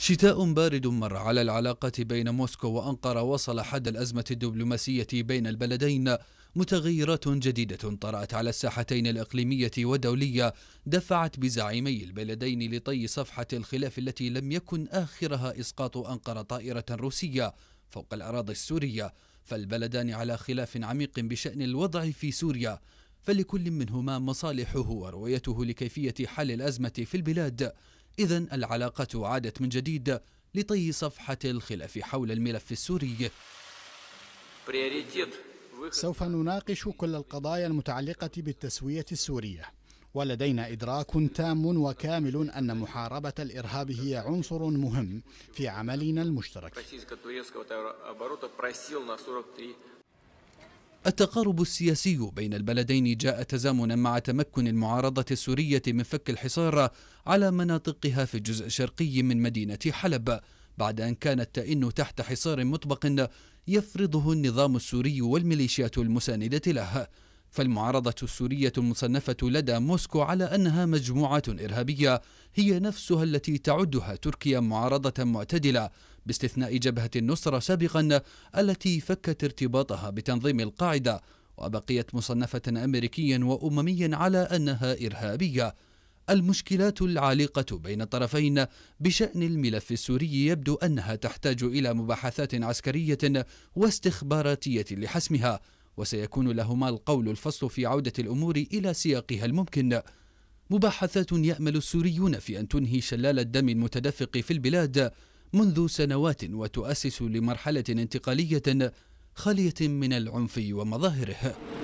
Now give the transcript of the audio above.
شتاء بارد مر على العلاقة بين موسكو وأنقرة وصل حد الأزمة الدبلوماسية بين البلدين متغيرات جديدة طرأت على الساحتين الإقليمية والدولية دفعت بزعيمي البلدين لطي صفحة الخلاف التي لم يكن آخرها إسقاط أنقرة طائرة روسية فوق الأراضي السورية فالبلدان على خلاف عميق بشأن الوضع في سوريا فلكل منهما مصالحه ورؤيته لكيفية حل الأزمة في البلاد إذا العلاقة عادت من جديد لطي صفحة الخلاف حول الملف السوري سوف نناقش كل القضايا المتعلقة بالتسوية السورية ولدينا إدراك تام وكامل أن محاربة الإرهاب هي عنصر مهم في عملنا المشترك التقارب السياسي بين البلدين جاء تزامنا مع تمكن المعارضة السورية من فك الحصار على مناطقها في الجزء الشرقي من مدينة حلب بعد أن كانت تئن تحت حصار مطبق يفرضه النظام السوري والميليشيات المساندة له فالمعارضة السورية المصنفة لدى موسكو على أنها مجموعة إرهابية هي نفسها التي تعدها تركيا معارضة معتدلة باستثناء جبهة النصرة سابقا التي فكت ارتباطها بتنظيم القاعدة وبقيت مصنفة أمريكيا وأمميا على أنها إرهابية المشكلات العالقة بين الطرفين بشأن الملف السوري يبدو أنها تحتاج إلى مباحثات عسكرية واستخباراتية لحسمها وسيكون لهما القول الفصل في عودة الأمور إلى سياقها الممكن مباحثات يأمل السوريون في أن تنهي شلال الدم المتدفق في البلاد منذ سنوات وتؤسس لمرحلة انتقالية خالية من العنف ومظاهره